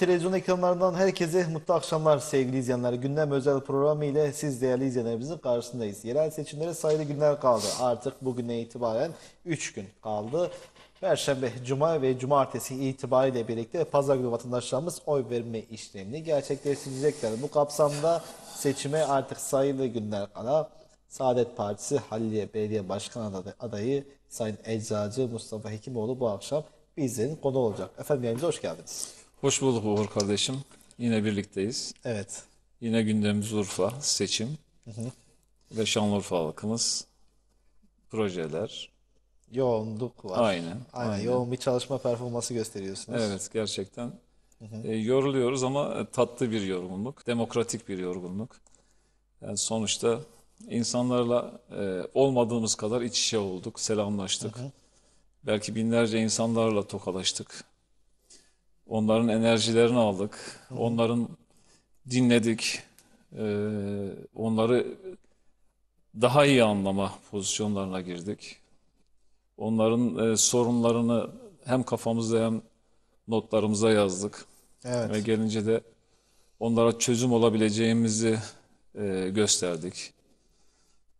televizyon ekranlarından herkese mutlu akşamlar sevgili izleyenler. Gündem özel programı ile siz değerli izleyenlerimizin karşısındayız. Yerel seçimlere sayılı günler kaldı. Artık bugüne itibaren 3 gün kaldı. Perşembe, Cuma ve Cumartesi itibariyle birlikte pazar günü vatandaşlarımız oy verme işlemini gerçekleştirecekler. Bu kapsamda seçime artık sayılı günler kala Saadet Partisi Halilye Belediye Başkan adayı Sayın Eczacı Mustafa Hekimoğlu bu akşam bizlerin konu olacak. Efendim yayınımıza hoş geldiniz. Hoş bulduk Uğur kardeşim. Yine birlikteyiz. Evet. Yine gündemimiz Urfa, seçim Hı hı. ve Şanlıurfa halkımız, projeler. Yoğunluk var. Aynen. Aynen. aynen. Yoğun bir çalışma performansı gösteriyorsunuz. Evet gerçekten. Hı hı. E, yoruluyoruz ama e, tatlı bir yorgunluk, demokratik bir yorgunluk. Yani sonuçta insanlarla e, olmadığımız kadar iç içe olduk, selamlaştık. Hı hı. Belki binlerce insanlarla tokalaştık. Onların enerjilerini aldık. Onların dinledik. Ee, onları daha iyi anlama pozisyonlarına girdik. Onların e, sorunlarını hem kafamızda hem notlarımıza yazdık. Evet. Ve gelince de onlara çözüm olabileceğimizi e, gösterdik.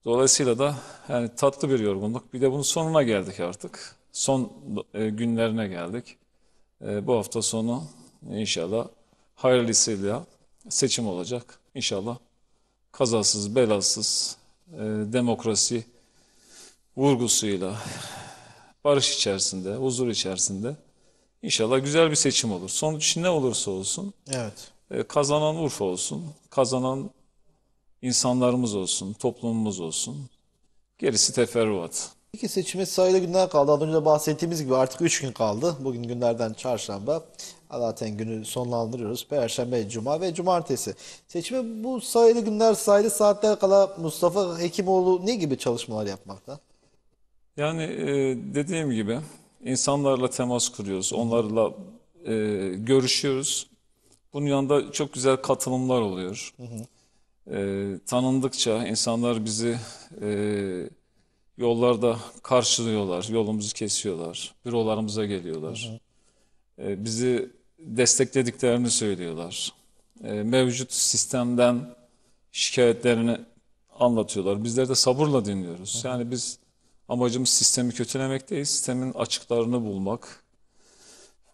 Dolayısıyla da yani tatlı bir yorgunluk. Bir de bunun sonuna geldik artık. Son e, günlerine geldik. Ee, bu hafta sonu inşallah hayırlısıyla seçim olacak. İnşallah kazasız belasız e, demokrasi vurgusuyla barış içerisinde, huzur içerisinde inşallah güzel bir seçim olur. Sonuç ne olursa olsun. Evet. E, kazanan Urfa olsun. Kazanan insanlarımız olsun, toplumumuz olsun. Gerisi teferruat. İki seçime sayılı günler kaldı. Az önce bahsettiğimiz gibi artık 3 gün kaldı. Bugün günlerden çarşamba. Zaten günü sonlandırıyoruz. Perşembe, cuma ve cumartesi. Seçime bu sayılı günler, sayılı saatler kala Mustafa Hekimoğlu ne gibi çalışmalar yapmakta? Yani e, dediğim gibi insanlarla temas kuruyoruz. Onlarla e, görüşüyoruz. Bunun yanında çok güzel katılımlar oluyor. Hı hı. E, tanındıkça insanlar bizi... E, Yollarda karşılıyorlar, yolumuzu kesiyorlar, bürolarımıza geliyorlar. Hı hı. Ee, bizi desteklediklerini söylüyorlar. Ee, mevcut sistemden şikayetlerini anlatıyorlar. Bizler de sabırla dinliyoruz. Hı hı. Yani biz amacımız sistemi kötülemek değil, sistemin açıklarını bulmak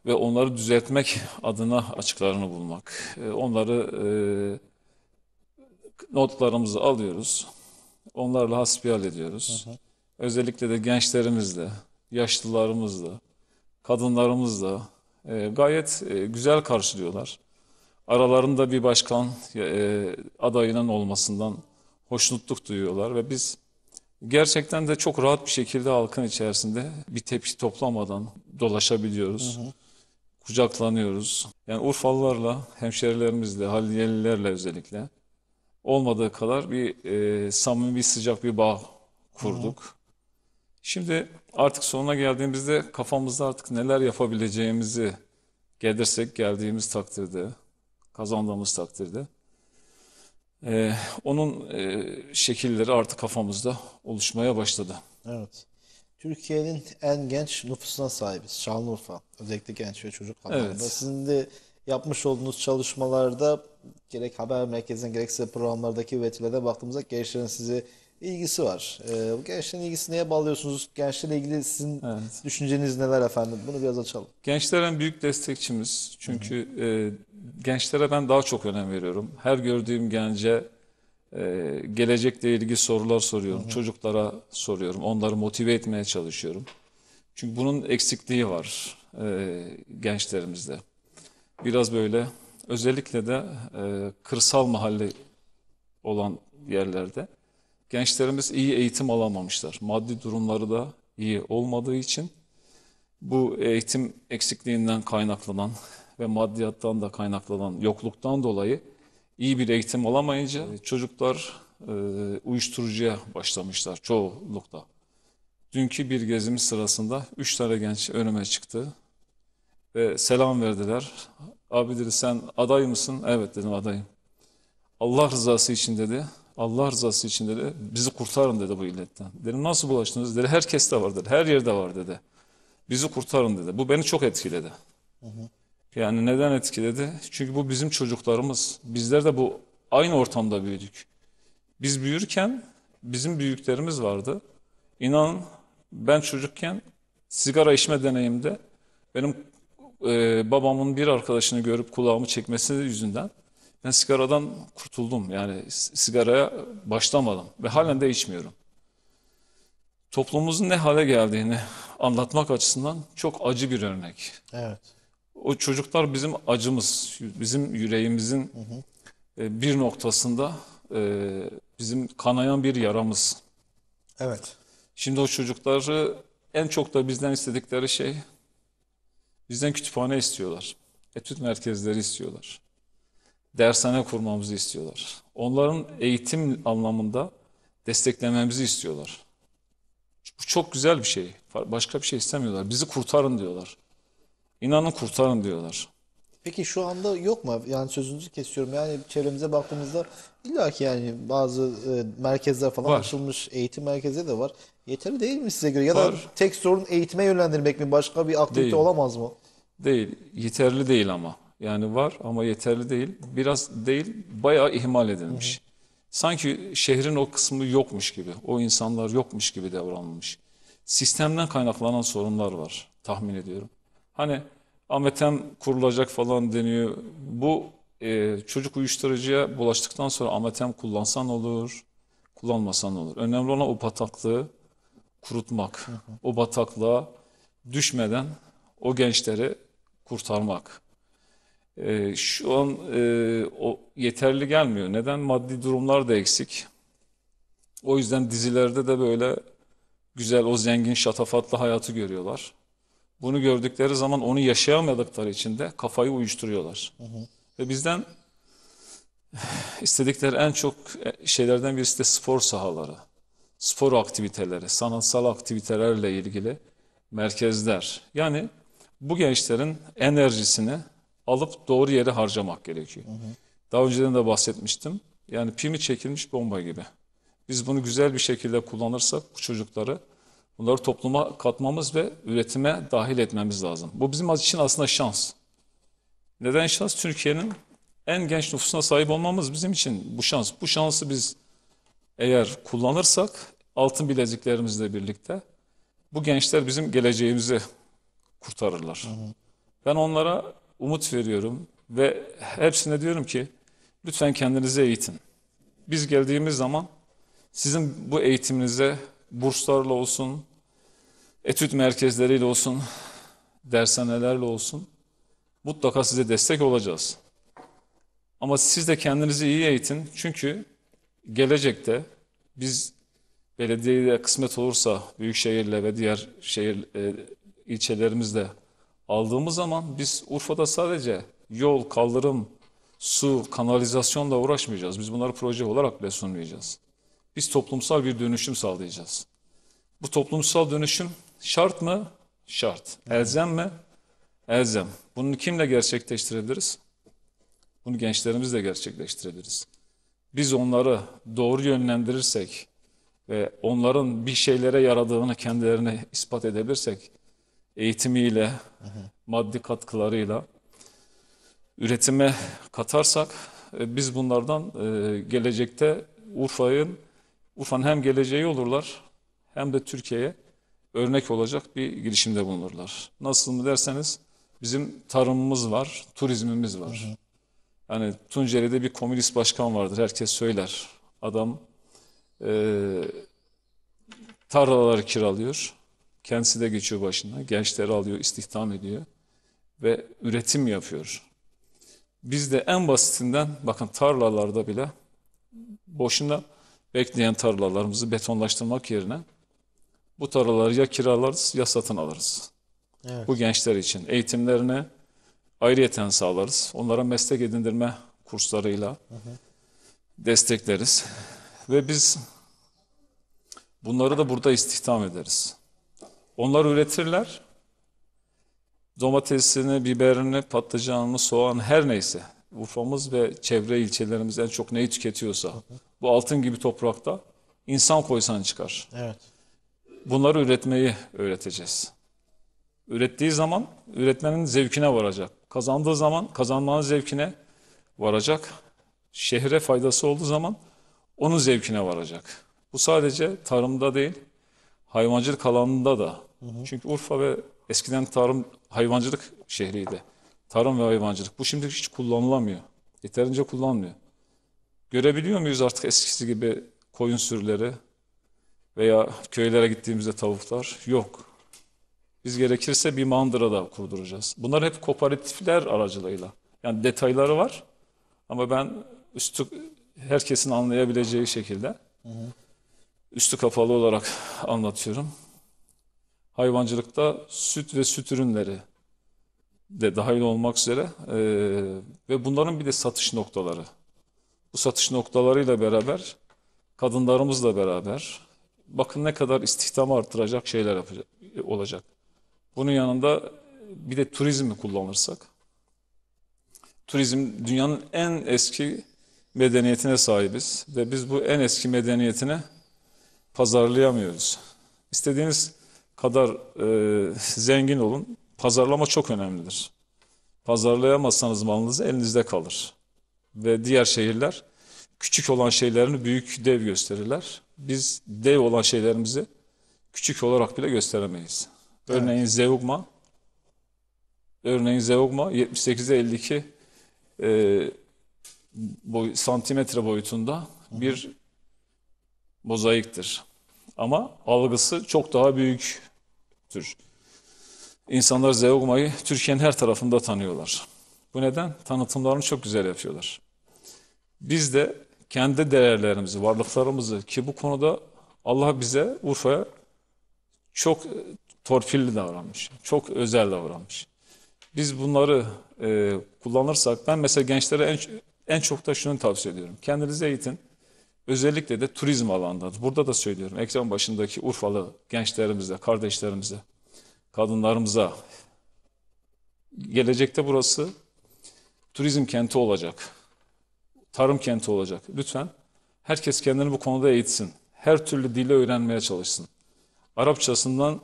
ve onları düzeltmek adına açıklarını bulmak. Ee, onları e, notlarımızı alıyoruz. Onlarla hasbihal ediyoruz. Hı hı özellikle de gençlerimizle, yaşlılarımızla, kadınlarımızla e, gayet e, güzel karşılıyorlar. Aralarında bir başkan e, adayının olmasından hoşnutluk duyuyorlar ve biz gerçekten de çok rahat bir şekilde halkın içerisinde bir tepki toplamadan dolaşabiliyoruz. Hı hı. Kucaklanıyoruz. Yani Urfalılarla, hemşerilerimizle, Haliliyelilerle özellikle olmadığı kadar bir e, samimi, bir sıcak bir bağ kurduk. Hı hı. Şimdi artık sonuna geldiğimizde kafamızda artık neler yapabileceğimizi gelirsek geldiğimiz takdirde, kazandığımız takdirde ee, onun e, şekilleri artık kafamızda oluşmaya başladı. Evet. Türkiye'nin en genç nüfusuna sahibiz. Şanlıurfa. Özellikle genç ve çocuk alanında. Evet. Sizin de yapmış olduğunuz çalışmalarda gerek haber merkezine gerekse programlardaki üretilere baktığımızda gençlerin sizi ilgisi var. Ee, bu gençlerin ilgisi neye bağlıyorsunuz? Gençlerle ilgili sizin evet. düşünceniz neler efendim? Bunu biraz açalım. Gençler en büyük destekçimiz. Çünkü E, gençlere ben daha çok önem veriyorum. Her gördüğüm gence e, gelecekle ilgili sorular soruyorum. Hı hı. Çocuklara soruyorum. Onları motive etmeye çalışıyorum. Çünkü bunun eksikliği var e, gençlerimizde. Biraz böyle özellikle de e, kırsal mahalle olan yerlerde Gençlerimiz iyi eğitim alamamışlar. Maddi durumları da iyi olmadığı için bu eğitim eksikliğinden kaynaklanan ve maddiyattan da kaynaklanan yokluktan dolayı iyi bir eğitim alamayınca çocuklar e, uyuşturucuya başlamışlar çoğunlukla. Dünkü bir gezimiz sırasında üç tane genç önüme çıktı ve selam verdiler. Abidir sen aday mısın? Evet dedim adayım. Allah rızası için dedi Allah rızası için dedi bizi kurtarın dedi bu illetten. Dedim nasıl bulaştınız? Dedi herkes de vardır, Her yerde var dedi. Bizi kurtarın dedi. Bu beni çok etkiledi. Hı hı. Yani neden etkiledi? Çünkü bu bizim çocuklarımız. Bizler de bu aynı ortamda büyüdük. Biz büyürken bizim büyüklerimiz vardı. İnan ben çocukken sigara içme deneyimde benim e, babamın bir arkadaşını görüp kulağımı çekmesi yüzünden ben sigaradan kurtuldum. Yani sigaraya başlamadım ve halen de içmiyorum. Toplumumuzun ne hale geldiğini anlatmak açısından çok acı bir örnek. Evet. O çocuklar bizim acımız, bizim yüreğimizin hı hı. E, bir noktasında e, bizim kanayan bir yaramız. Evet. Şimdi o çocukları en çok da bizden istedikleri şey bizden kütüphane istiyorlar. Etüt merkezleri istiyorlar dershane kurmamızı istiyorlar. Onların eğitim anlamında desteklememizi istiyorlar. Bu çok güzel bir şey. Başka bir şey istemiyorlar. Bizi kurtarın diyorlar. İnanın kurtarın diyorlar. Peki şu anda yok mu? Yani sözünüzü kesiyorum. Yani çevremize baktığımızda illa ki yani bazı e, merkezler falan var. açılmış eğitim merkezi de var. Yeterli değil mi size göre? Ya var. da tek sorun eğitime yönlendirmek mi? Başka bir aktivite değil. olamaz mı? Değil. Yeterli değil ama. Yani var ama yeterli değil. Biraz değil, bayağı ihmal edilmiş. Hı hı. Sanki şehrin o kısmı yokmuş gibi, o insanlar yokmuş gibi davranılmış. Sistemden kaynaklanan sorunlar var tahmin ediyorum. Hani Ametem kurulacak falan deniyor. Bu e, çocuk uyuşturucuya bulaştıktan sonra Ametem kullansan olur, kullanmasan olur. Önemli olan o bataklığı kurutmak, hı hı. o bataklığa düşmeden o gençleri kurtarmak. E, şu an e, o yeterli gelmiyor. Neden? Maddi durumlar da eksik. O yüzden dizilerde de böyle güzel o zengin şatafatlı hayatı görüyorlar. Bunu gördükleri zaman onu yaşayamadıkları için de kafayı uyuşturuyorlar. Hı hı. Ve bizden istedikleri en çok şeylerden birisi de spor sahaları. Spor aktiviteleri, sanatsal aktivitelerle ilgili merkezler. Yani bu gençlerin enerjisini alıp doğru yere harcamak gerekiyor. Hı hı. Daha önceden de bahsetmiştim. Yani pimi çekilmiş bomba gibi. Biz bunu güzel bir şekilde kullanırsak bu çocukları bunları topluma katmamız ve üretime dahil etmemiz lazım. Bu bizim için aslında şans. Neden şans? Türkiye'nin en genç nüfusuna sahip olmamız bizim için bu şans. Bu şansı biz eğer kullanırsak altın bileziklerimizle birlikte bu gençler bizim geleceğimizi kurtarırlar. Hı hı. Ben onlara umut veriyorum ve hepsine diyorum ki lütfen kendinizi eğitin. Biz geldiğimiz zaman sizin bu eğitiminize burslarla olsun, etüt merkezleriyle olsun, dershanelerle olsun mutlaka size destek olacağız. Ama siz de kendinizi iyi eğitin. Çünkü gelecekte biz belediyede kısmet olursa büyük şehirle ve diğer şehir e, ilçelerimizde aldığımız zaman biz Urfa'da sadece yol, kaldırım, su, kanalizasyonla uğraşmayacağız. Biz bunları proje olarak bile sunmayacağız. Biz toplumsal bir dönüşüm sağlayacağız. Bu toplumsal dönüşüm şart mı? Şart. Elzem mi? Elzem. Bunu kimle gerçekleştirebiliriz? Bunu gençlerimizle gerçekleştirebiliriz. Biz onları doğru yönlendirirsek ve onların bir şeylere yaradığını kendilerine ispat edebilirsek eğitimiyle, hı hı. maddi katkılarıyla üretime katarsak e, biz bunlardan e, gelecekte Urfa'nın Urfa'nın hem geleceği olurlar hem de Türkiye'ye örnek olacak bir girişimde bulunurlar. Nasıl mı derseniz bizim tarımımız var, turizmimiz var. Hı hı. Yani Tunceli'de bir komünist başkan vardır. Herkes söyler. Adam e, tarlaları kiralıyor. Kendisi de geçiyor başına. Gençleri alıyor, istihdam ediyor ve üretim yapıyor. Biz de en basitinden bakın tarlalarda bile boşuna bekleyen tarlalarımızı betonlaştırmak yerine bu tarlaları ya kiralarız ya satın alırız. Evet. Bu gençler için eğitimlerini ayrıyeten sağlarız. Onlara meslek edindirme kurslarıyla hı hı. destekleriz. Ve biz bunları da burada istihdam ederiz. Onlar üretirler. Domatesini, biberini, patlıcanını, soğan her neyse. Urfa'mız ve çevre ilçelerimiz en çok neyi tüketiyorsa. Bu altın gibi toprakta insan koysan çıkar. Evet. Bunları üretmeyi öğreteceğiz. Ürettiği zaman üretmenin zevkine varacak. Kazandığı zaman kazanmanın zevkine varacak. Şehre faydası olduğu zaman onun zevkine varacak. Bu sadece tarımda değil, hayvancılık alanında da. Hı hı. Çünkü Urfa ve eskiden tarım hayvancılık şehriydi. Tarım ve hayvancılık. Bu şimdi hiç kullanılamıyor. Yeterince kullanmıyor. Görebiliyor muyuz artık eskisi gibi koyun sürüleri veya köylere gittiğimizde tavuklar? Yok. Biz gerekirse bir mandıra da kurduracağız. Bunlar hep kooperatifler aracılığıyla. Yani detayları var ama ben üstü herkesin anlayabileceği şekilde. Hı hı üstü kapalı olarak anlatıyorum. Hayvancılıkta süt ve süt ürünleri de dahil olmak üzere e, ve bunların bir de satış noktaları. Bu satış noktalarıyla beraber kadınlarımızla beraber bakın ne kadar istihdamı artıracak şeyler yapacak, olacak. Bunun yanında bir de turizmi kullanırsak. Turizm dünyanın en eski medeniyetine sahibiz ve biz bu en eski medeniyetine pazarlayamıyoruz. İstediğiniz kadar e, zengin olun. Pazarlama çok önemlidir. Pazarlayamazsanız malınız elinizde kalır. Ve diğer şehirler küçük olan şeylerini büyük dev gösterirler. Biz dev olan şeylerimizi küçük olarak bile gösteremeyiz. Evet. Örneğin Zeugma, örneğin Zeugma 78'e 52 e, boy, santimetre boyutunda bir mozaiktir. Ama algısı çok daha büyüktür. İnsanlar Zeugma'yı Türkiye'nin her tarafında tanıyorlar. Bu neden? Tanıtımlarını çok güzel yapıyorlar. Biz de kendi değerlerimizi, varlıklarımızı ki bu konuda Allah bize Urfa'ya çok e, torpilli davranmış, çok özel davranmış. Biz bunları e, kullanırsak, ben mesela gençlere en, en çok da şunu tavsiye ediyorum. Kendinizi eğitin. Özellikle de turizm alanında. Burada da söylüyorum. Ekran başındaki Urfalı gençlerimize, kardeşlerimize, kadınlarımıza gelecekte burası turizm kenti olacak. Tarım kenti olacak. Lütfen herkes kendini bu konuda eğitsin. Her türlü dili öğrenmeye çalışsın. Arapçasından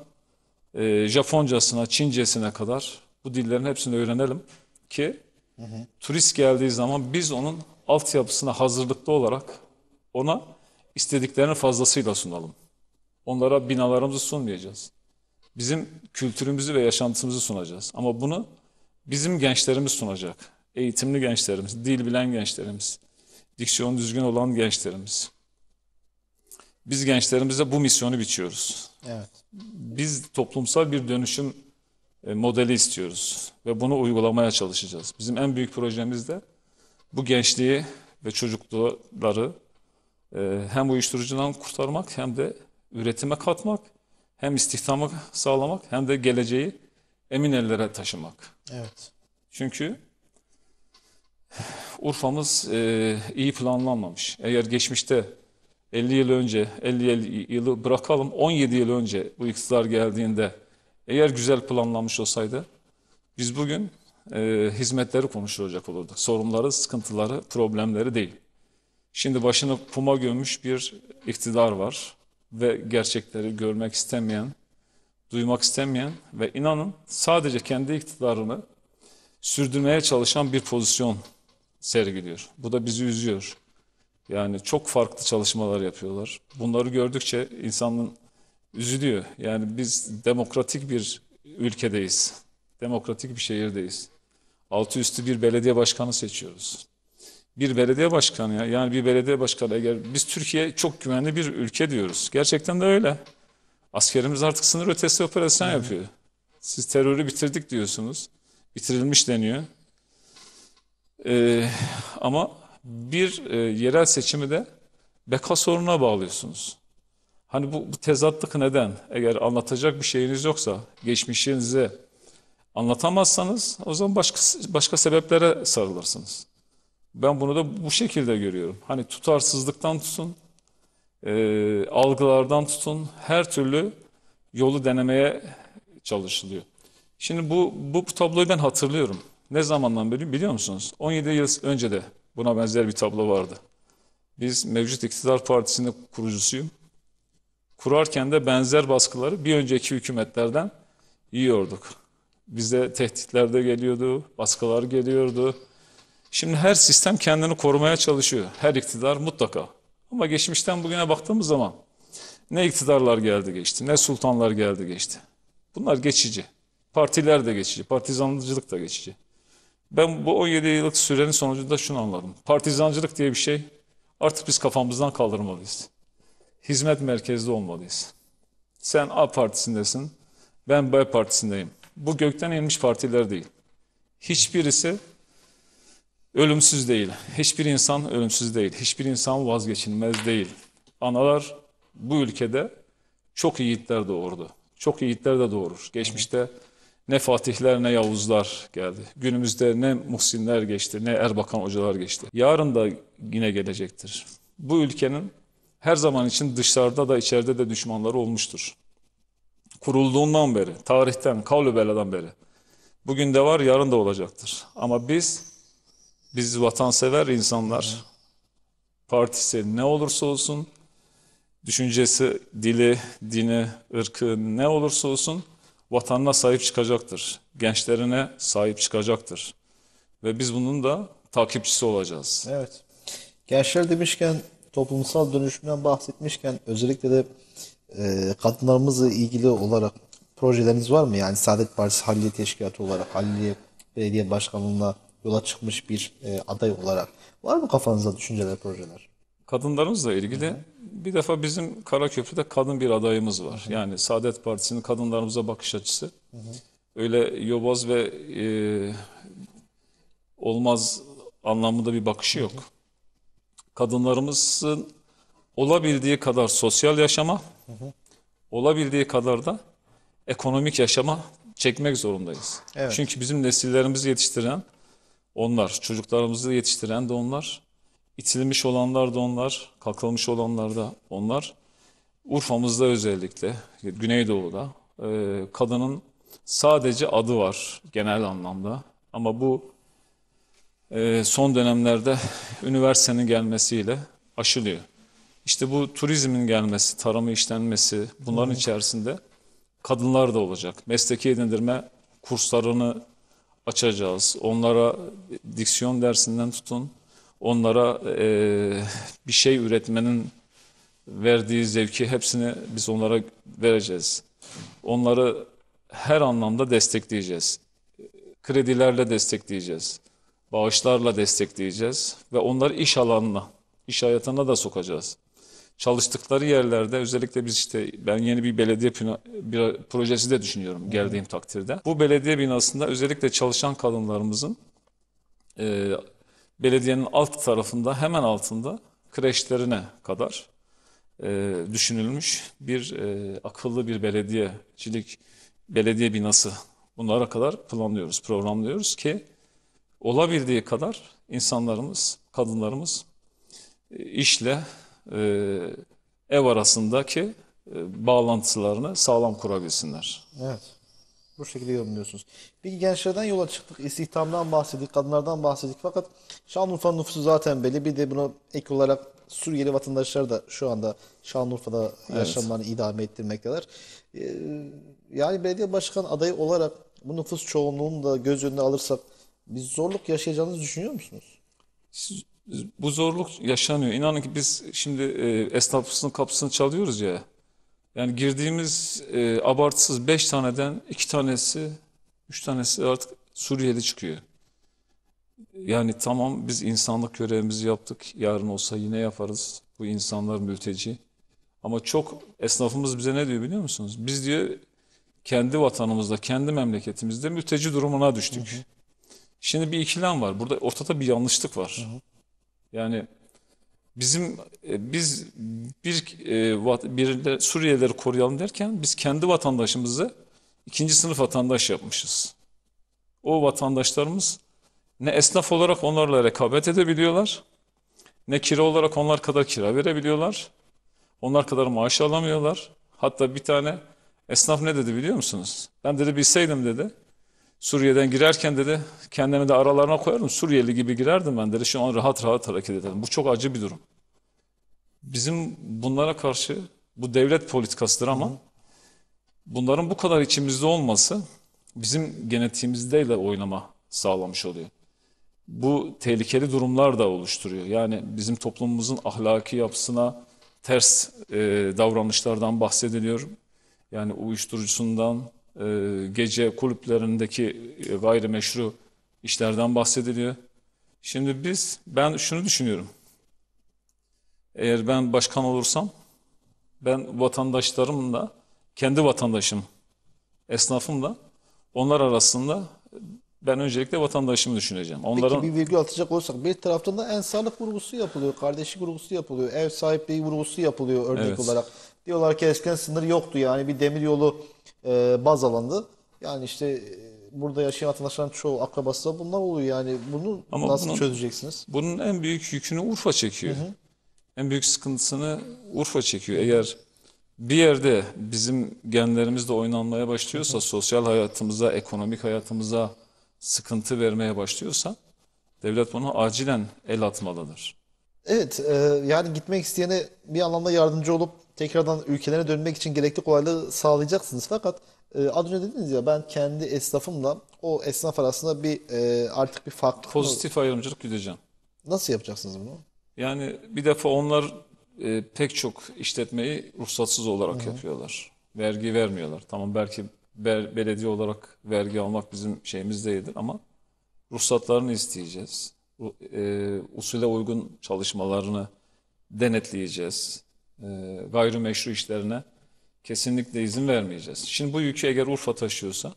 e, Japoncasına, Çincesine kadar bu dillerin hepsini öğrenelim ki hı hı. turist geldiği zaman biz onun altyapısına hazırlıklı olarak ona istediklerini fazlasıyla sunalım. Onlara binalarımızı sunmayacağız. Bizim kültürümüzü ve yaşantımızı sunacağız. Ama bunu bizim gençlerimiz sunacak. Eğitimli gençlerimiz, dil bilen gençlerimiz, diksiyon düzgün olan gençlerimiz. Biz gençlerimize bu misyonu biçiyoruz. Evet. Biz toplumsal bir dönüşüm e, modeli istiyoruz ve bunu uygulamaya çalışacağız. Bizim en büyük projemiz de bu gençliği ve çocukları ee, hem uyuşturucudan kurtarmak hem de üretime katmak, hem istihdamı sağlamak hem de geleceği emin ellere taşımak. Evet. Çünkü Urfa'mız e, iyi planlanmamış. Eğer geçmişte 50 yıl önce, 50 yılı bırakalım 17 yıl önce bu iktidar geldiğinde eğer güzel planlanmış olsaydı biz bugün e, hizmetleri konuşulacak olurduk. Sorunları, sıkıntıları, problemleri değil. Şimdi başını kuma gömmüş bir iktidar var ve gerçekleri görmek istemeyen, duymak istemeyen ve inanın sadece kendi iktidarını sürdürmeye çalışan bir pozisyon sergiliyor. Bu da bizi üzüyor. Yani çok farklı çalışmalar yapıyorlar. Bunları gördükçe insanın üzülüyor. Yani biz demokratik bir ülkedeyiz. Demokratik bir şehirdeyiz. Altı üstü bir belediye başkanı seçiyoruz bir belediye başkanı ya. Yani bir belediye başkanı eğer biz Türkiye çok güvenli bir ülke diyoruz. Gerçekten de öyle. Askerimiz artık sınır ötesi operasyon Hı. yapıyor. Siz terörü bitirdik diyorsunuz. Bitirilmiş deniyor. Ee, ama bir e, yerel seçimi de beka sorununa bağlıyorsunuz. Hani bu, bu tezatlık neden? Eğer anlatacak bir şeyiniz yoksa, geçmişinizi anlatamazsanız o zaman başka, başka sebeplere sarılırsınız. Ben bunu da bu şekilde görüyorum. Hani tutarsızlıktan tutun, e, algılardan tutun, her türlü yolu denemeye çalışılıyor. Şimdi bu, bu tabloyu ben hatırlıyorum. Ne zamandan beri biliyor musunuz? 17 yıl önce de buna benzer bir tablo vardı. Biz mevcut iktidar partisinin kurucusuyum. Kurarken de benzer baskıları bir önceki hükümetlerden yiyorduk. Bize tehditler de geliyordu, baskılar geliyordu. Şimdi her sistem kendini korumaya çalışıyor. Her iktidar mutlaka. Ama geçmişten bugüne baktığımız zaman ne iktidarlar geldi geçti, ne sultanlar geldi geçti. Bunlar geçici. Partiler de geçici, partizancılık da geçici. Ben bu 17 yıllık sürenin sonucunda şunu anladım. Partizancılık diye bir şey artık biz kafamızdan kaldırmalıyız. Hizmet merkezli olmalıyız. Sen A partisindesin, ben B partisindeyim. Bu gökten inmiş partiler değil. Hiçbirisi ölümsüz değil. Hiçbir insan ölümsüz değil. Hiçbir insan vazgeçilmez değil. Analar bu ülkede çok yiğitler doğurdu. Çok yiğitler de doğurur. Geçmişte ne Fatihler ne Yavuzlar geldi. Günümüzde ne Muhsinler geçti ne Erbakan hocalar geçti. Yarın da yine gelecektir. Bu ülkenin her zaman için dışarıda da içeride de düşmanları olmuştur. Kurulduğundan beri, tarihten, kavlu beladan beri. Bugün de var, yarın da olacaktır. Ama biz biz vatansever insanlar. Partisi ne olursa olsun, düşüncesi, dili, dini, ırkı ne olursa olsun vatanına sahip çıkacaktır. Gençlerine sahip çıkacaktır. Ve biz bunun da takipçisi olacağız. Evet. Gençler demişken toplumsal dönüşümden bahsetmişken özellikle de e, kadınlarımızla ilgili olarak projeleriniz var mı? Yani Saadet Partisi Halliye Teşkilatı olarak Halliye Belediye Başkanlığı'na yola çıkmış bir e, aday olarak. Var mı kafanızda düşünceler, projeler? Kadınlarımızla ilgili Hı-hı. bir defa bizim Karaköprü'de kadın bir adayımız var. Hı-hı. Yani Saadet Partisi'nin kadınlarımıza bakış açısı. Hı-hı. Öyle yoboz ve e, olmaz anlamında bir bakışı yok. Hı hı. Kadınlarımızın olabildiği kadar sosyal yaşama, hı hı. olabildiği kadar da ekonomik yaşama çekmek zorundayız. Evet. Çünkü bizim nesillerimizi yetiştiren onlar. Çocuklarımızı yetiştiren de onlar. İtilmiş olanlar da onlar. Kalkılmış olanlar da onlar. Urfa'mızda özellikle, Güneydoğu'da e, kadının sadece adı var genel anlamda. Ama bu e, son dönemlerde üniversitenin gelmesiyle aşılıyor. İşte bu turizmin gelmesi, tarımı işlenmesi bunların içerisinde kadınlar da olacak. Mesleki edindirme kurslarını açacağız. Onlara diksiyon dersinden tutun, onlara e, bir şey üretmenin verdiği zevki hepsini biz onlara vereceğiz. Onları her anlamda destekleyeceğiz. Kredilerle destekleyeceğiz. Bağışlarla destekleyeceğiz ve onları iş alanına, iş hayatına da sokacağız çalıştıkları yerlerde özellikle biz işte ben yeni bir belediye bir projesi de düşünüyorum geldiğim takdirde. Bu belediye binasında özellikle çalışan kadınlarımızın e, belediyenin alt tarafında hemen altında kreşlerine kadar e, düşünülmüş bir e, akıllı bir belediyecilik belediye binası bunlara kadar planlıyoruz, programlıyoruz ki olabildiği kadar insanlarımız, kadınlarımız e, işle e, ev arasındaki e, bağlantılarını sağlam kurabilsinler. Evet. Bu şekilde yorumluyorsunuz. Peki gençlerden yola çıktık. istihdamdan bahsedik, kadınlardan bahsedik. Fakat Şanlıurfa'nın nüfusu zaten belli. Bir de buna ek olarak Suriyeli vatandaşlar da şu anda Şanlıurfa'da yaşamlarını idame ettirmekteler. Ee, yani belediye başkan adayı olarak bu nüfus çoğunluğunu da göz önüne alırsak biz zorluk yaşayacağınızı düşünüyor musunuz? Siz, bu zorluk yaşanıyor. İnanın ki biz şimdi e, esnafın kapısını çalıyoruz ya. Yani girdiğimiz e, abartısız 5 taneden 2 tanesi, 3 tanesi artık Suriye'de çıkıyor. Yani tamam biz insanlık görevimizi yaptık. Yarın olsa yine yaparız. Bu insanlar mülteci. Ama çok esnafımız bize ne diyor biliyor musunuz? Biz diyor kendi vatanımızda, kendi memleketimizde mülteci durumuna düştük. Hı hı. Şimdi bir ikilem var. Burada ortada bir yanlışlık var. Hı hı. Yani bizim e, biz bir, e, bir Suriyelileri koruyalım derken biz kendi vatandaşımızı ikinci sınıf vatandaş yapmışız. O vatandaşlarımız ne esnaf olarak onlarla rekabet edebiliyorlar, ne kira olarak onlar kadar kira verebiliyorlar, onlar kadar maaş alamıyorlar. Hatta bir tane esnaf ne dedi biliyor musunuz? Ben dedi bilseydim dedi, Suriye'den girerken dedi kendimi de aralarına koyardım. Suriyeli gibi girerdim ben dedi. Şu an rahat rahat hareket ederim Bu çok acı bir durum. Bizim bunlara karşı bu devlet politikasıdır ama bunların bu kadar içimizde olması bizim genetiğimizde ile oynama sağlamış oluyor. Bu tehlikeli durumlar da oluşturuyor. Yani bizim toplumumuzun ahlaki yapısına ters e, davranışlardan bahsediliyorum Yani uyuşturucusundan, ee, gece kulüplerindeki e, gayrimeşru işlerden bahsediliyor. Şimdi biz, ben şunu düşünüyorum. Eğer ben başkan olursam, ben vatandaşlarımla, kendi vatandaşım, esnafımla, onlar arasında ben öncelikle vatandaşımı düşüneceğim. Onların... Peki bir virgül atacak olsak bir taraftan da en sağlık vurgusu yapılıyor, kardeşlik vurgusu yapılıyor, ev sahipliği vurgusu yapılıyor örnek evet. olarak. Diyorlar ki eskiden sınır yoktu yani bir demir yolu e, baz alındı. Yani işte e, burada yaşayan vatandaşların çoğu akrabası da bunlar oluyor. Yani bunu Ama nasıl bunun, çözeceksiniz? Bunun en büyük yükünü Urfa çekiyor. Hı hı. En büyük sıkıntısını Urfa çekiyor. Eğer bir yerde bizim genlerimizde oynanmaya başlıyorsa, hı hı. sosyal hayatımıza, ekonomik hayatımıza sıkıntı vermeye başlıyorsa devlet buna acilen el atmalıdır. Evet, e, yani gitmek isteyene bir anlamda yardımcı olup tekrardan ülkelerine dönmek için gerekli kolaylığı sağlayacaksınız. Fakat e, az önce dediniz ya ben kendi esnafımla o esnaf arasında bir e, artık bir farklı... Pozitif ayrımcılık güdeceğim. Nasıl yapacaksınız bunu? Yani bir defa onlar e, pek çok işletmeyi ruhsatsız olarak Hı-hı. yapıyorlar. Vergi vermiyorlar. Tamam belki bel- belediye olarak vergi almak bizim şeyimiz değildir ama ruhsatlarını isteyeceğiz. E, usule uygun çalışmalarını denetleyeceğiz. E, gayrimeşru işlerine kesinlikle izin vermeyeceğiz. Şimdi bu yükü eğer Urfa taşıyorsa,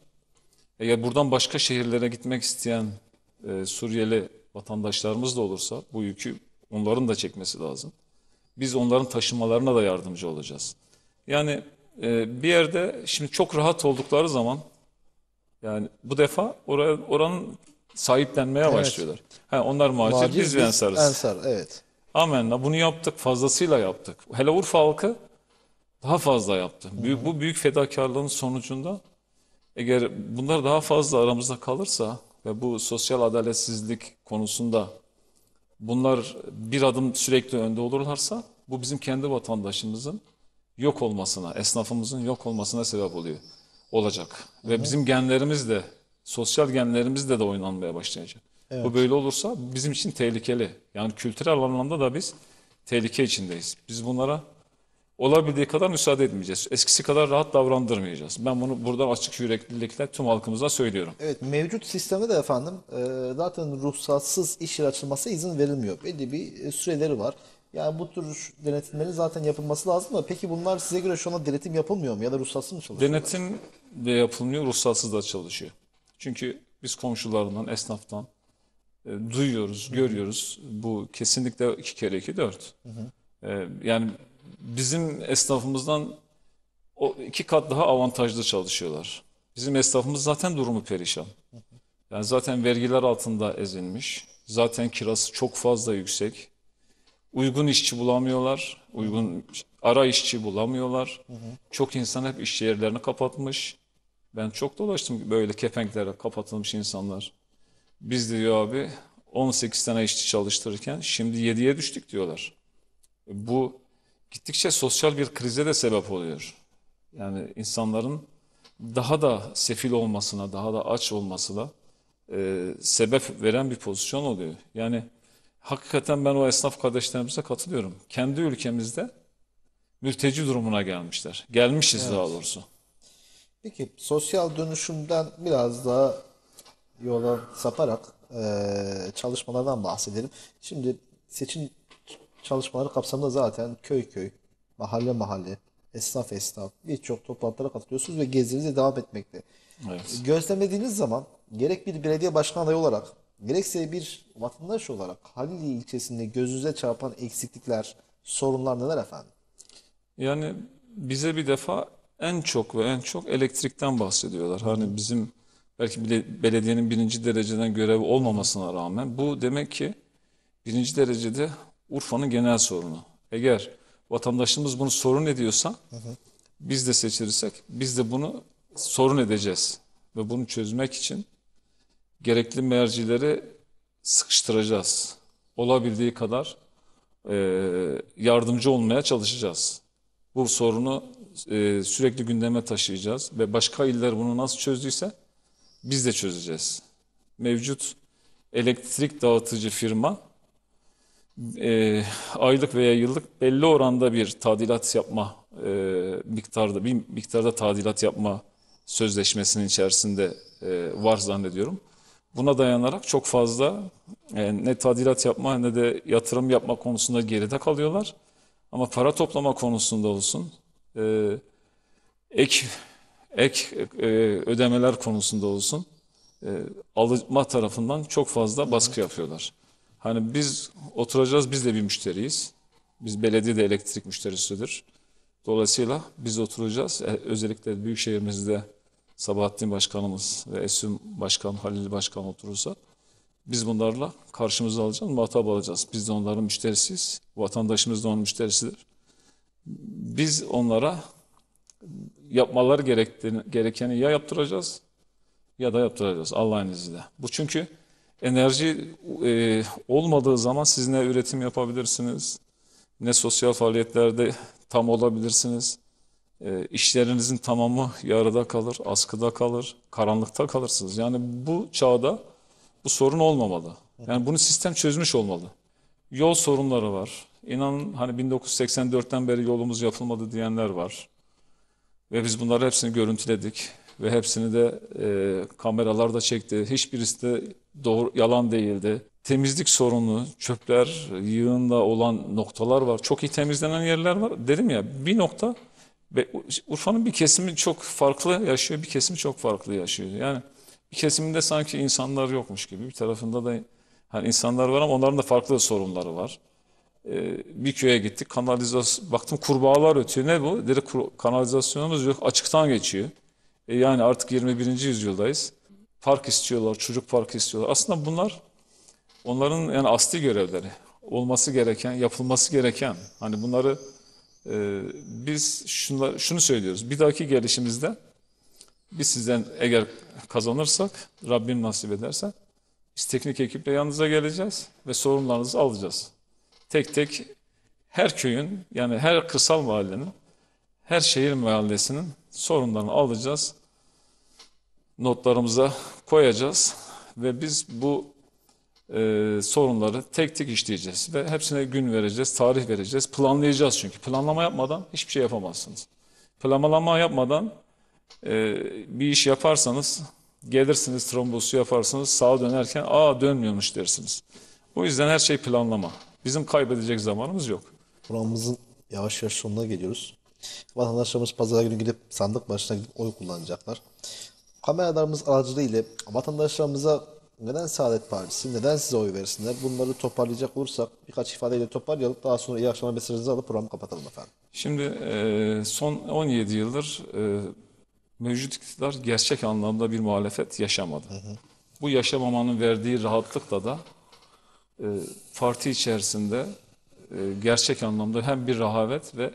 eğer buradan başka şehirlere gitmek isteyen e, Suriyeli vatandaşlarımız da olursa bu yükü onların da çekmesi lazım. Biz onların taşımalarına da yardımcı olacağız. Yani e, bir yerde şimdi çok rahat oldukları zaman yani bu defa oraya, oranın sahiplenmeye evet. başlıyorlar. Ha, onlar macir, macir biz, biz ensarız. Ensar, evet. Amenna bunu yaptık fazlasıyla yaptık. Hele Urfa halkı daha fazla yaptı. Büyük, bu büyük fedakarlığın sonucunda eğer bunlar daha fazla aramızda kalırsa ve bu sosyal adaletsizlik konusunda bunlar bir adım sürekli önde olurlarsa bu bizim kendi vatandaşımızın yok olmasına, esnafımızın yok olmasına sebep oluyor olacak. Ve bizim genlerimiz de, sosyal genlerimiz de de oynanmaya başlayacak. Evet. Bu böyle olursa bizim için tehlikeli. Yani kültürel anlamda da biz tehlike içindeyiz. Biz bunlara olabildiği kadar müsaade etmeyeceğiz. Eskisi kadar rahat davrandırmayacağız. Ben bunu buradan açık yüreklilikle tüm halkımıza söylüyorum. Evet mevcut sisteme de efendim e, zaten ruhsatsız iş yeri açılması izin verilmiyor. Belli bir e, süreleri var. Yani bu tür denetimlerin zaten yapılması lazım da peki bunlar size göre şu anda denetim yapılmıyor mu ya da ruhsatsız mı çalışıyor? Denetim de yapılmıyor, ruhsatsız da çalışıyor. Çünkü biz komşularından, esnaftan e, duyuyoruz, görüyoruz. Bu kesinlikle iki kere iki dört. E, yani bizim esnafımızdan o iki kat daha avantajlı çalışıyorlar. Bizim esnafımız zaten durumu perişan. Yani zaten vergiler altında ezilmiş. Zaten kirası çok fazla yüksek. Uygun işçi bulamıyorlar. Uygun ara işçi bulamıyorlar. Hı hı. Çok insan hep iş yerlerini kapatmış. Ben çok dolaştım böyle kepenklere kapatılmış insanlar. Biz diyor abi 18 tane işçi çalıştırırken şimdi 7'ye düştük diyorlar. E, bu gittikçe sosyal bir krize de sebep oluyor. Yani insanların daha da sefil olmasına, daha da aç olmasına e, sebep veren bir pozisyon oluyor. Yani hakikaten ben o esnaf kardeşlerimize katılıyorum. Kendi ülkemizde mülteci durumuna gelmişler. Gelmişiz evet. daha doğrusu. Peki sosyal dönüşümden biraz daha yola saparak e, çalışmalardan bahsedelim. Şimdi seçim çalışmaları kapsamında zaten köy köy, mahalle mahalle, esnaf esnaf birçok toplantılara katılıyorsunuz ve gezinize devam etmekte. Evet. Gözlemlediğiniz zaman gerek bir belediye başkan adayı olarak gerekse bir vatandaş olarak Halili ilçesinde gözünüze çarpan eksiklikler, sorunlar neler efendim? Yani bize bir defa en çok ve en çok elektrikten bahsediyorlar. Hani bizim belki belediyenin birinci dereceden görev olmamasına rağmen bu demek ki birinci derecede Urfa'nın genel sorunu. Eğer vatandaşımız bunu sorun ediyorsa hı hı. biz de seçilirsek biz de bunu sorun edeceğiz. Ve bunu çözmek için gerekli mercileri sıkıştıracağız. Olabildiği kadar e, yardımcı olmaya çalışacağız. Bu sorunu e, sürekli gündeme taşıyacağız ve başka iller bunu nasıl çözdüyse biz de çözeceğiz. Mevcut elektrik dağıtıcı firma e, aylık veya yıllık belli oranda bir tadilat yapma e, miktarda bir miktarda tadilat yapma sözleşmesinin içerisinde e, var zannediyorum. Buna dayanarak çok fazla e, ne tadilat yapma ne de yatırım yapma konusunda geride kalıyorlar. Ama para toplama konusunda olsun, e, ek ek e, e, ödemeler konusunda olsun e, alma tarafından çok fazla baskı yapıyorlar. Hani biz oturacağız, biz de bir müşteriyiz. Biz belediye de elektrik müşterisidir. Dolayısıyla biz oturacağız. E, özellikle büyük şehrimizde Sabahattin Başkanımız ve Esüm Başkan, Halil Başkan oturursa biz bunlarla karşımıza alacağız, muhatap alacağız. Biz de onların müşterisiyiz. Vatandaşımız da onun müşterisidir. Biz onlara yapmaları gerekeni ya yaptıracağız ya da yaptıracağız Allah'ın izniyle. Bu çünkü enerji e, olmadığı zaman siz ne üretim yapabilirsiniz, ne sosyal faaliyetlerde tam olabilirsiniz. E, işlerinizin tamamı yarıda kalır, askıda kalır, karanlıkta kalırsınız. Yani bu çağda bu sorun olmamalı. Yani bunu sistem çözmüş olmalı. Yol sorunları var. İnanın hani 1984'ten beri yolumuz yapılmadı diyenler var. Ve biz bunları hepsini görüntüledik ve hepsini de e, kameralarda çekti. Hiçbirisi de doğru yalan değildi. Temizlik sorunu, çöpler yığında olan noktalar var. Çok iyi temizlenen yerler var. Dedim ya bir nokta ve Urfa'nın bir kesimi çok farklı yaşıyor, bir kesimi çok farklı yaşıyor. Yani bir kesiminde sanki insanlar yokmuş gibi bir tarafında da hani insanlar var ama onların da farklı sorunları var e, bir köye gittik. Kanalizasyon baktım kurbağalar ötüyor. Ne bu? Dedi kanalizasyonumuz yok. Açıktan geçiyor. E, yani artık 21. yüzyıldayız. Park istiyorlar, çocuk park istiyorlar. Aslında bunlar onların yani asli görevleri. Olması gereken, yapılması gereken. Hani bunları e, biz şunlar, şunu söylüyoruz. Bir dahaki gelişimizde biz sizden eğer kazanırsak, Rabbim nasip ederse biz teknik ekiple yanınıza geleceğiz ve sorunlarınızı alacağız tek tek her köyün yani her kırsal mahallenin her şehir mahallesinin sorunlarını alacağız. Notlarımıza koyacağız ve biz bu e, sorunları tek tek işleyeceğiz ve hepsine gün vereceğiz, tarih vereceğiz, planlayacağız çünkü. Planlama yapmadan hiçbir şey yapamazsınız. Planlama yapmadan e, bir iş yaparsanız gelirsiniz trombosu yaparsınız, sağa dönerken aa dönmüyormuş dersiniz. O yüzden her şey planlama. Bizim kaybedecek zamanımız yok. Programımızın yavaş yavaş sonuna geliyoruz. Vatandaşlarımız pazara günü gidip sandık başına gidip oy kullanacaklar. Kameralarımız aracılığı ile vatandaşlarımıza neden Saadet Partisi, neden size oy versinler bunları toparlayacak olursak birkaç ifadeyle toparlayalım. Daha sonra iyi akşamlar mesajınızı alıp programı kapatalım efendim. Şimdi e, son 17 yıldır e, mevcut iktidar gerçek anlamda bir muhalefet yaşamadı. Hı hı. Bu yaşamamanın verdiği rahatlıkla da e, parti içerisinde e, gerçek anlamda hem bir rehavet ve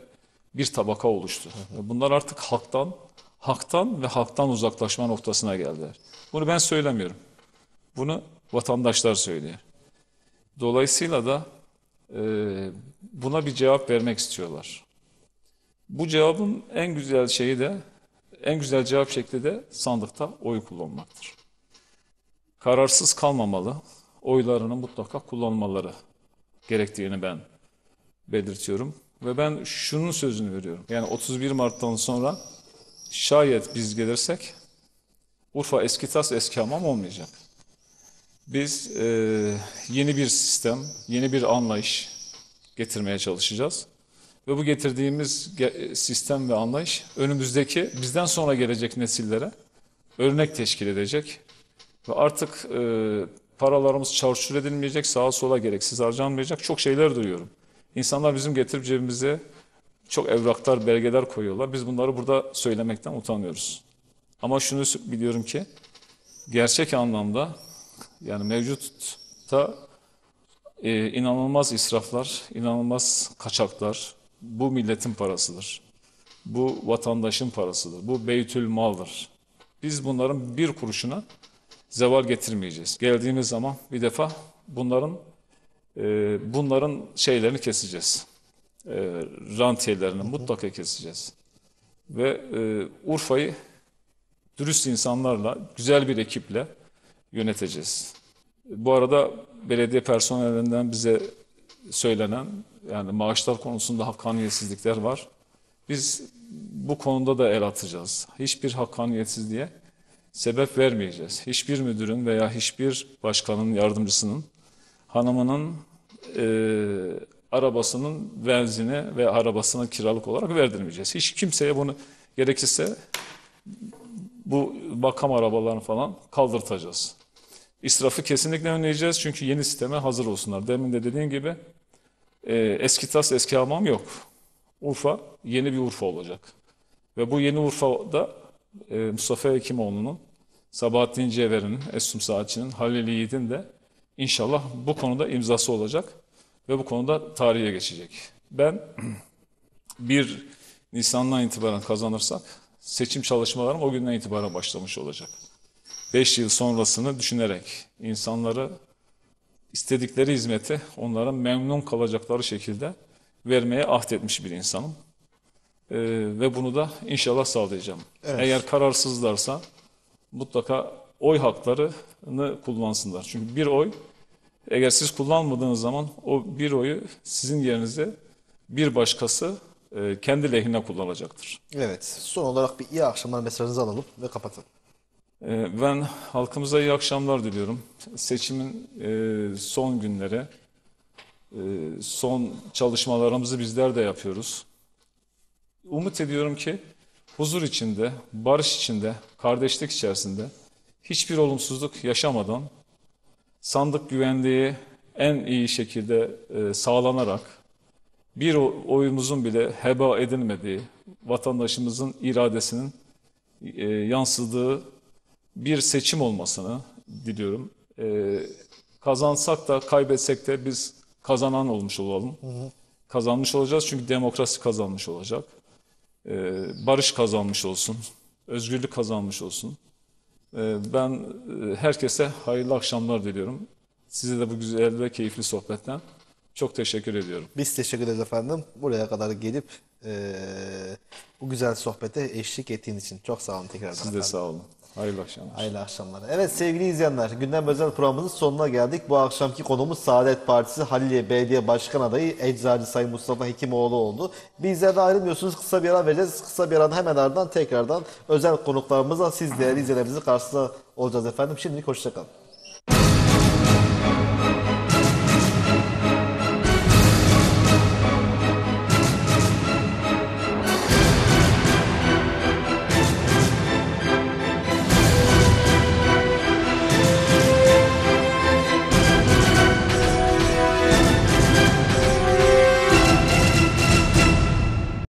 bir tabaka oluştu. Bunlar artık halktan, halktan ve halktan uzaklaşma noktasına geldiler. Bunu ben söylemiyorum. Bunu vatandaşlar söylüyor. Dolayısıyla da e, buna bir cevap vermek istiyorlar. Bu cevabın en güzel şeyi de, en güzel cevap şekli de sandıkta oy kullanmaktır. Kararsız kalmamalı, oylarını mutlaka kullanmaları gerektiğini ben belirtiyorum. Ve ben şunun sözünü veriyorum. Yani 31 Mart'tan sonra şayet biz gelirsek Urfa eski tas eski hamam olmayacak. Biz e, yeni bir sistem, yeni bir anlayış getirmeye çalışacağız. Ve bu getirdiğimiz e, sistem ve anlayış önümüzdeki bizden sonra gelecek nesillere örnek teşkil edecek. Ve artık e, paralarımız çarçur edilmeyecek, sağa sola gereksiz harcanmayacak çok şeyler duyuyorum. İnsanlar bizim getirip cebimize çok evraklar, belgeler koyuyorlar. Biz bunları burada söylemekten utanıyoruz. Ama şunu biliyorum ki gerçek anlamda yani mevcutta e, inanılmaz israflar, inanılmaz kaçaklar bu milletin parasıdır. Bu vatandaşın parasıdır. Bu beytül maldır. Biz bunların bir kuruşuna zeval getirmeyeceğiz. Geldiğimiz zaman bir defa bunların e, bunların şeylerini keseceğiz. E, rantiyelerini mutlaka keseceğiz. Ve e, Urfa'yı dürüst insanlarla, güzel bir ekiple yöneteceğiz. Bu arada belediye personelinden bize söylenen yani maaşlar konusunda hakkaniyetsizlikler var. Biz bu konuda da el atacağız. Hiçbir hakkaniyetsizliğe sebep vermeyeceğiz. Hiçbir müdürün veya hiçbir başkanın yardımcısının hanımının e, arabasının benzini ve arabasını kiralık olarak verdirmeyeceğiz. Hiç kimseye bunu gerekirse bu bakam arabalarını falan kaldırtacağız. İsrafı kesinlikle önleyeceğiz çünkü yeni sisteme hazır olsunlar. Demin de dediğim gibi e, eski tas eski hamam yok. Urfa yeni bir Urfa olacak. Ve bu yeni Urfa'da ee, Mustafa Hekimoğlu'nun, Sabahattin Cevher'in, Esum Saatçı'nın, Halil Yiğit'in de inşallah bu konuda imzası olacak ve bu konuda tarihe geçecek. Ben 1 Nisan'dan itibaren kazanırsak seçim çalışmalarım o günden itibaren başlamış olacak. 5 yıl sonrasını düşünerek insanları istedikleri hizmeti onlara memnun kalacakları şekilde vermeye ahdetmiş bir insanım. Ee, ve bunu da inşallah sağlayacağım. Evet. Eğer kararsızlarsa mutlaka oy haklarını kullansınlar. Çünkü bir oy eğer siz kullanmadığınız zaman o bir oyu sizin yerinize bir başkası e, kendi lehine kullanacaktır. Evet. Son olarak bir iyi akşamlar mesajınızı alalım ve kapatın. E, ben halkımıza iyi akşamlar diliyorum. Seçimin e, son günleri, e, son çalışmalarımızı bizler de yapıyoruz umut ediyorum ki huzur içinde, barış içinde, kardeşlik içerisinde hiçbir olumsuzluk yaşamadan sandık güvenliği en iyi şekilde e, sağlanarak bir oyumuzun bile heba edilmediği, vatandaşımızın iradesinin e, yansıdığı bir seçim olmasını diliyorum. E, kazansak da kaybetsek de biz kazanan olmuş olalım. Kazanmış olacağız çünkü demokrasi kazanmış olacak. Ee, barış kazanmış olsun, özgürlük kazanmış olsun. Ee, ben e, herkese hayırlı akşamlar diliyorum. Size de bu güzel ve keyifli sohbetten çok teşekkür ediyorum. Biz teşekkür ederiz efendim. Buraya kadar gelip e, bu güzel sohbete eşlik ettiğiniz için çok sağ olun tekrardan. Siz de efendim. sağ olun. Hayırlı akşamlar. Hayırlı akşamlar. Evet sevgili izleyenler gündem özel programımızın sonuna geldik. Bu akşamki konumuz Saadet Partisi Halilye Belediye Başkan Adayı Eczacı Sayın Mustafa Hekimoğlu oldu. Bizler de ayrılmıyorsunuz. Kısa bir ara vereceğiz. Kısa bir aranın hemen ardından tekrardan özel konuklarımızla siz değerli izleyenlerimizin karşısında olacağız efendim. Şimdilik hoşçakalın.